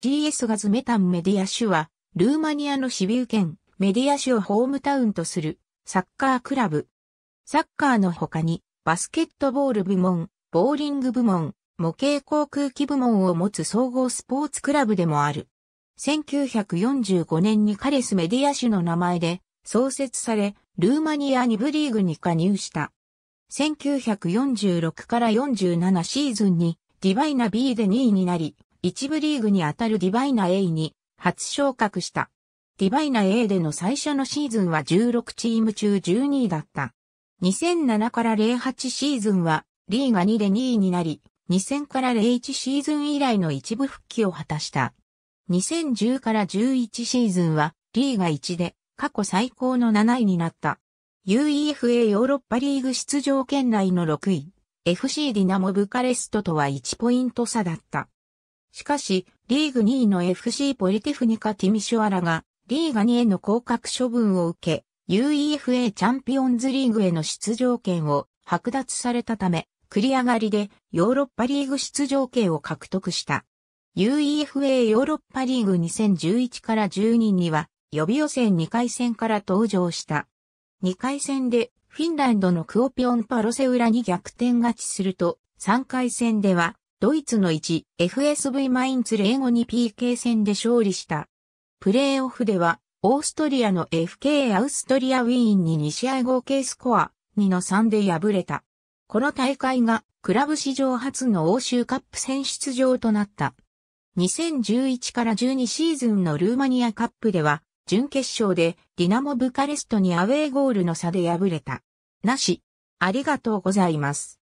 GS ガズメタンメディア州は、ルーマニアのシビウ県、メディア州をホームタウンとする、サッカークラブ。サッカーの他に、バスケットボール部門、ボーリング部門、模型航空機部門を持つ総合スポーツクラブでもある。1945年にカレスメディア種の名前で創設され、ルーマニア2部リーグに加入した。1946から47シーズンにディバイナ B で2位になり、一部リーグにあたるディバイナ A に初昇格した。ディバイナ A での最初のシーズンは16チーム中12位だった。2007から08シーズンはリーガ2で2位になり、2000から01シーズン以来の一部復帰を果たした。2010から11シーズンはリーガ1で過去最高の7位になった。UEFA ヨーロッパリーグ出場圏内の6位、FC ディナモブカレストとは1ポイント差だった。しかし、リーグ2位の FC ポリティフニカ・ティミシュアラが、リーガ2への降格処分を受け、UEFA チャンピオンズリーグへの出場権を剥奪されたため、繰り上がりでヨーロッパリーグ出場権を獲得した。UEFA ヨーロッパリーグ2011から12には予備予選2回戦から登場した。2回戦でフィンランドのクオピオンパロセウラに逆転勝ちすると、3回戦ではドイツの 1FSV マインツ0 5に PK 戦で勝利した。プレーオフでは、オーストリアの FK アウストリアウィーンに2試合合計スコア2の3で敗れた。この大会がクラブ史上初の欧州カップ選出場となった。2011から12シーズンのルーマニアカップでは、準決勝でディナモブカレストにアウェーゴールの差で敗れた。なし、ありがとうございます。